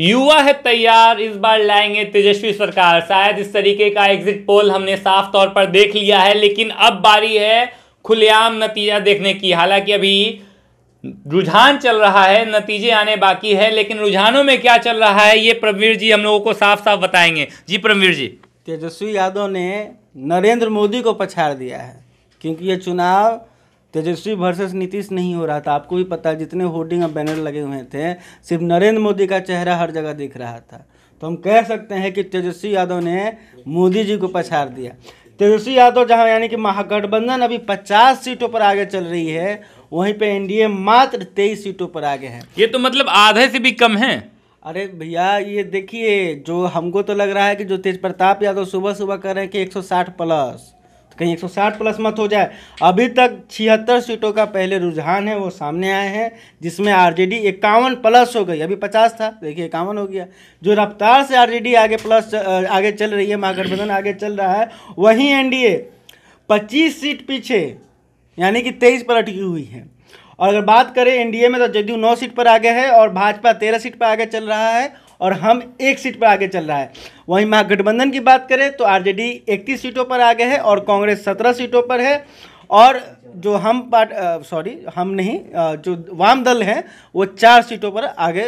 युवा है तैयार इस बार लाएंगे तेजस्वी सरकार शायद इस तरीके का एग्जिट पोल हमने साफ तौर पर देख लिया है लेकिन अब बारी है खुलेआम नतीजा देखने की हालांकि अभी रुझान चल रहा है नतीजे आने बाकी है लेकिन रुझानों में क्या चल रहा है ये प्रवीर जी हम लोगों को साफ साफ बताएंगे जी प्रवीर जी तेजस्वी यादव ने नरेंद्र मोदी को पछाड़ दिया है क्योंकि ये चुनाव तेजस्वी वर्सेस नीतीश नहीं हो रहा था आपको भी पता है जितने होर्डिंग और बैनर लगे हुए थे सिर्फ नरेंद्र मोदी का चेहरा हर जगह दिख रहा था तो हम कह सकते हैं कि तेजस्वी यादव ने मोदी जी को पछाड़ दिया तेजस्वी यादव जहां यानी कि महागठबंधन अभी 50 सीटों पर आगे चल रही है वहीं पे एनडीए मात्र 23 सीटों पर आगे है ये तो मतलब आधे से भी कम है अरे भैया ये देखिए जो हमको तो लग रहा है कि जो तेज प्रताप यादव सुबह सुबह कर रहे हैं कि 160 प्लस तो कहीं 160 प्लस मत हो जाए अभी तक छिहत्तर सीटों का पहले रुझान है वो सामने आए हैं जिसमें आरजेडी इक्यावन प्लस हो गई अभी 50 था देखिए इक्यावन हो गया जो रफ्तार से आरजेडी आगे प्लस आगे चल रही है महागठबंधन आगे चल रहा है वहीं एनडीए 25 सीट पीछे यानी कि तेईस पर अटकी हुई है और अगर बात करें एनडीए में तो जदयू नौ सीट पर आगे है और भाजपा तेरह सीट पर आगे चल रहा है और हम एक सीट पर आगे चल रहा है वहीं महागठबंधन की बात करें तो आरजेडी 31 सीटों पर आगे है और कांग्रेस 17 सीटों पर है और जो हम पार्ट सॉरी हम नहीं आ, जो वाम दल हैं वो चार सीटों पर आगे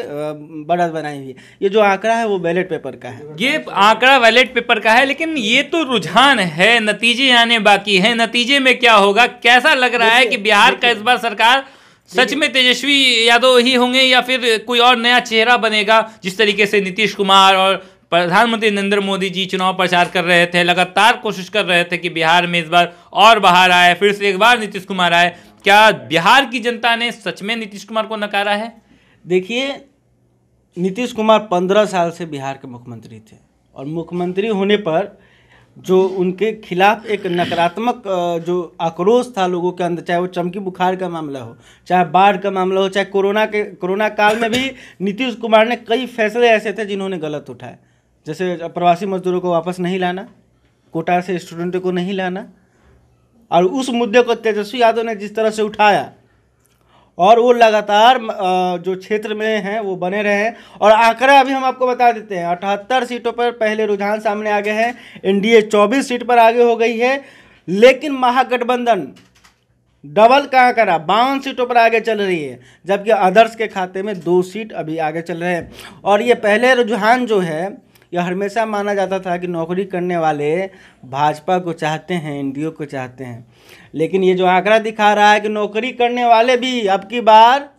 बढ़त बनाई हुई ये जो आंकड़ा है वो बैलेट पेपर का है ये आंकड़ा बैलेट पेपर का है लेकिन ये तो रुझान है नतीजे आने बाकी हैं नतीजे में क्या होगा कैसा लग रहा है कि बिहार का इस बार सरकार सच में तेजस्वी यादव ही होंगे या फिर कोई और नया चेहरा बनेगा जिस तरीके से नीतीश कुमार और प्रधानमंत्री नरेंद्र मोदी जी चुनाव प्रचार कर रहे थे लगातार कोशिश कर रहे थे कि बिहार में इस बार और बाहर आए फिर से एक बार नीतीश कुमार आए क्या बिहार की जनता ने सच में नीतीश कुमार को नकारा है देखिए नीतीश कुमार पंद्रह साल से बिहार के मुख्यमंत्री थे और मुख्यमंत्री होने पर जो उनके खिलाफ एक नकारात्मक जो आक्रोश था लोगों के अंदर चाहे वो चमकी बुखार का मामला हो चाहे बाढ़ का मामला हो चाहे कोरोना के कोरोना काल में भी नीतीश कुमार ने कई फैसले ऐसे थे जिन्होंने गलत उठाए जैसे प्रवासी मजदूरों को वापस नहीं लाना कोटा से स्टूडेंट को नहीं लाना और उस मुद्दे को तेजस्वी यादव ने जिस तरह से उठाया और वो लगातार जो क्षेत्र में हैं वो बने रहे हैं और आंकड़ा अभी हम आपको बता देते हैं अठहत्तर सीटों पर पहले रुझान सामने आ गए हैं एनडीए 24 सीट पर आगे हो गई है लेकिन महागठबंधन डबल का आंकड़ा बावन सीटों पर आगे चल रही है जबकि अदर्स के खाते में दो सीट अभी आगे चल रहे हैं और ये पहले रुझान जो है यह हमेशा माना जाता था कि नौकरी करने वाले भाजपा को चाहते हैं एनडीए को चाहते हैं लेकिन ये जो आंकड़ा दिखा रहा है कि नौकरी करने वाले भी अब की बार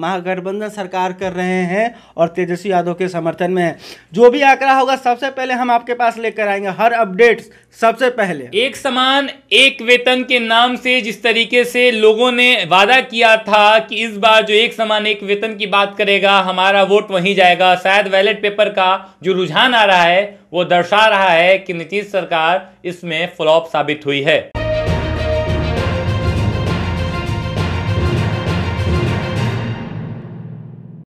महागठबंधन सरकार कर रहे हैं और तेजस्वी यादव के समर्थन में है जो भी आंकड़ा होगा सबसे पहले हम आपके पास लेकर आएंगे हर अपडेट सबसे पहले एक समान एक वेतन के नाम से जिस तरीके से लोगों ने वादा किया था कि इस बार जो एक समान एक वेतन की बात करेगा हमारा वोट वहीं जाएगा शायद बैलेट पेपर का जो रुझान आ रहा है वो दर्शा रहा है कि नीतीश सरकार इसमें फ्लॉप साबित हुई है